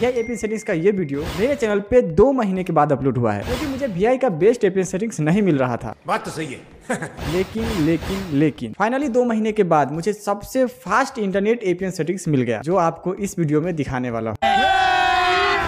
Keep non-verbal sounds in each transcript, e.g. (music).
We AP settings का ये video मेरे चैनल पे दो महीने के बाद अपलोड हुआ है क्योंकि तो मुझे वी का बेस्ट एपी सेटिंग्स नहीं मिल रहा था बात तो सही है (laughs) लेकिन लेकिन लेकिन फाइनली दो महीने के बाद मुझे सबसे फास्ट इंटरनेट एपीएन सेटिंग्स मिल गया जो आपको इस वीडियो में दिखाने वाला हूँ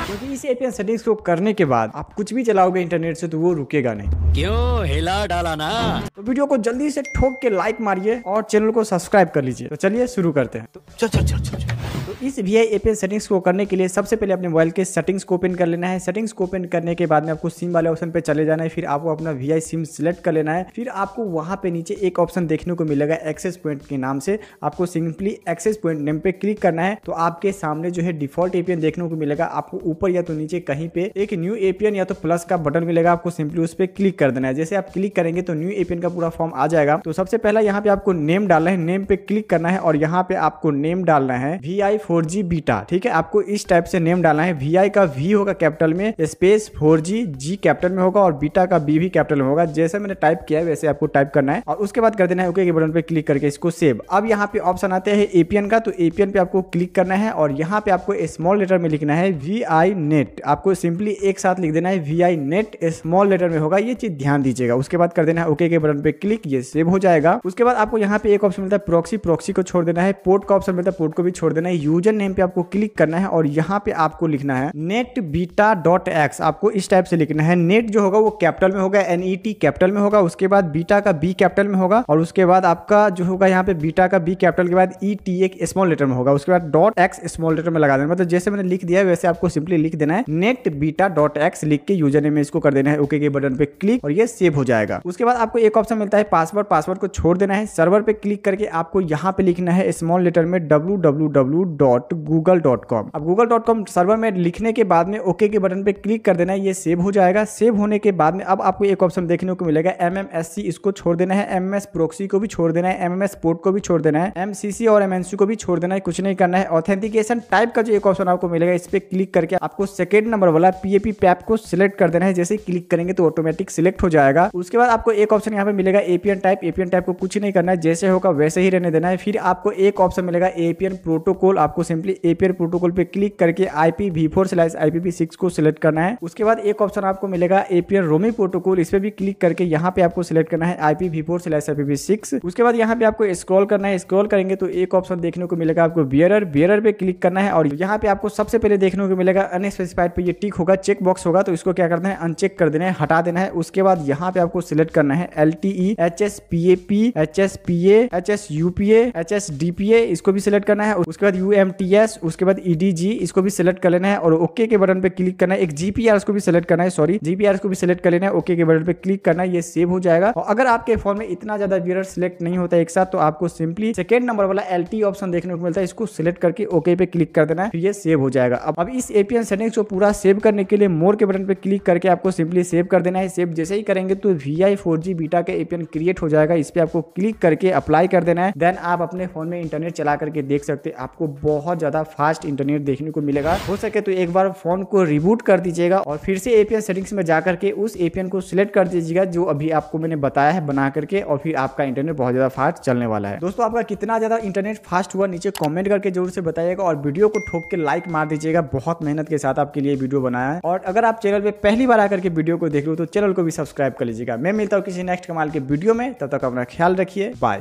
क्योंकि इस एपीएन सेटिंग्स को करने के बाद आप कुछ भी चलाओगे इंटरनेट से तो वो रुकेगा नहीं क्यों हिला डाला ना तो वीडियो को जल्दी से ठोक के लाइक मारिए और चैनल को सब्सक्राइब कर लीजिए तो चलिए शुरू करते हैं तो चल चल चल चल चल, चल। इस वी आई एपीएन सेटिंग्स को करने के लिए सबसे पहले अपने मोबाइल के सेटिंग्स को ओपन कर लेना है सेटिंग्स को ओपन करने के बाद में आपको सिम वाले ऑप्शन पे चले जाना है फिर आपको अपना वी आई सिम सिलेक्ट कर लेना है फिर आपको वहाँ पे नीचे एक ऑप्शन देखने को मिलेगा एक्सेस पॉइंट के नाम से आपको सिंपली एक्सेस पॉइंट नेम पे क्लिक करना है तो आपके सामने जो है डिफॉल्ट एपीएन देखने को मिलेगा आपको ऊपर या तो नीचे कहीं पे एक न्यू एपीएन या तो प्लस का बटन मिलेगा आपको सिंपली उस पर क्लिक कर देना है जैसे आप क्लिक करेंगे तो न्यू एपीएन का पूरा फॉर्म आ जाएगा तो सबसे पहला यहाँ पे आपको नेम डालना है नेम पे क्लिक करना है और यहाँ पे आपको नेम डालना है V I four G beta ठीक है आपको इस टाइप से नेम डालना है वी का वी होगा कैपिटल में space four G G capital में होगा और बीटा का बी भी कैपिटल में होगा जैसे मैंने टाइप किया है वैसे आपको टाइप करना है और उसके बाद कर देना है ओके के बटन पे क्लिक करके इसको सेव अब यहाँ पे ऑप्शन आते हैं एपीएन का तो एपीएन पे आपको क्लिक करना है और यहाँ पे आपको स्मॉल लेटर में लिखना है वी आई नेट आपको सिंपली एक साथ लिख देना है V I net small letter में होगा ये चीज ध्यान दीजिएगा उसके बाद कर देना है ओके के बटन पे क्लिक ये सेव हो जाएगा उसके बाद आपको यहाँ पे एक ऑप्शन मिलता है प्रोक्सी प्रोक्सी को छोड़ देना है पोर्ट का ऑप्शन मिलता है पोर्ट को भी छोड़ देना है यू यूजर नेम पे आपको क्लिक करना है और यहाँ पे आपको लिखना है नेट बीटा डॉट एक्स आपको इस टाइप से लिखना है नेट जो होगा वो कैपिटल में होगा एन ई कैपिटल में होगा उसके बाद बीटा का बी कैपिटल में होगा और उसके बाद आपका जो होगा यहाँ पे बीटा का बी कैपिटल के बाद ई टी एक स्मॉल लेटर में होगा उसके बाद डॉट एक्स स्मॉल लेटर में लगा देना मतलब जैसे मैंने लिख दिया वैसे आपको सिंपली लिख देना है नेट बीटा डॉट एक्स लिख के यूजर नेम इसको कर देना है ओके के बटन पे क्लिक और ये सेव हो जाएगा उसके बाद आपको एक ऑप्शन मिलता है पासवर्ड पासवर्ड को छोड़ देना है सर्वर पे क्लिक करके आपको यहाँ पे लिखना है स्मॉल लेटर में W W W dot Google dot com अब गूगल डॉट कॉम सर्वर में लिखने के बाद में ओके के बटन पे क्लिक कर देना है ये सेव हो जाएगा सेव होने के बाद में अब आपको एक ऑप्शन देखने को मिलेगा एम एम एस सी इसको छोड़ देना है एम एस प्रोक्सी को भी छोड़ देना है एम एम एस पोर्ट को भी छोड़ देना है एम सी सी और एम एन सी को भी छोड़ देना है कुछ नहीं करना है ऑथेंटिकेशन टाइप का जो एक ऑप्शन आपको मिलेगा इस पर क्लिक करके आपको सेकेंड नंबर वाला पीएपी पैप को सिलेक्ट कर देना है जैसे क्लिक करेंगे तो ऑटोमेटिक सिलेक्ट हो जाएगा उसके बाद आपको एक ऑप्शन यहाँ पे मिलेगा एपीएन टाइप एपीएन टाइप को कुछ नहीं करना है जैसे होगा वैसे ही रहने देना है फिर आपको एक ऑप्शन मिलेगा एपीएन प्रोटोकॉल आप आपको सिंपली एपीआर प्रोटोकॉल पे क्लिक करके IP V four slash IPV six को सिलेक्ट करना है उसके बाद एक ऑप्शन आपको मिलेगा एपीआर रोमी प्रोटोकॉल इस पर भी क्लिक करके यहाँ पे आपको सिलेक्ट करना है IP V four slash IPV six उसके बाद यहाँ पे आपको स्क्रॉल करना है स्क्रॉल करेंगे तो एक ऑप्शन देखने को मिलेगा आपको बियरर बियरर पे क्लिक करना है और यहाँ पे आपको सबसे पहले देखने को मिलेगा अनस्पेसिफाइड पे ये टिक होगा चेक बॉक्स होगा तो इसको क्या करना है अनचेक कर देना है हटा देना है उसके बाद यहाँ पे आपको सिलेक्ट करना है L T E H S P A P H S P A H S U P A H S D P A इसको भी सिलेक्ट करना है उसके बाद यू एम टी एस उसके बाद ई e जी इसको भी सिलेक्ट कर लेना है और ओके के बटन पे क्लिक करना है एक जीपीआर को भी सिलेक्ट करना है सॉरी जीपीआर को भी सिलेक्ट कर लेना है ओके के बटन पे क्लिक करना है ये सेव हो जाएगा और अगर आपके फोन में इतना ज्यादा वीरर सिलेक्ट नहीं होता एक साथ तो आपको सिंपली सेकेंड नंबर वाला एल ऑप्शन देखने को मिलता है इसको सिलेक्ट करके ओके पे क्लिक कर देना है ये सेव हो जाएगा अब अब इस एपीएन सेटिंग्स को पूरा सेव करने के लिए मोर के बटन पे क्लिक करके आपको सिंपली सेव कर देना है सेव जैसे ही करेंगे तो V I four G beta का एपीएन क्रिएट हो जाएगा इस पर आपको क्लिक करके अप्लाई कर देना है देन आप अपने फोन में इंटरनेट चला करके देख सकते हैं आपको बहुत ज़्यादा फास्ट इंटरनेट देखने को मिलेगा हो सके तो एक बार फोन को रिबूट कर दीजिएगा और फिर से एपीएन सेटिंग्स में जाकर के उस एपीएन को सिलेक्ट कर दीजिएगा जो अभी आपको मैंने बताया है बना करके और फिर आपका इंटरनेट बहुत ज़्यादा फास्ट चलने वाला है दोस्तों आपका कितना ज़्यादा इंटरनेट फास्ट हुआ नीचे कॉमेंट करके जरूर से बताइएगा और वीडियो को ठोक के लाइक मार दीजिएगा बहुत मेहनत के साथ आपके लिए वीडियो बनाया है और अगर आप चैनल पर पहली बार आकर के वीडियो को देख लो तो चैनल को भी सब्सक्राइब कर लीजिएगा मैं मिलता हूँ किसी नेक्स्ट कमाल के वीडियो में तब तक अपना ख्याल रखिए बाय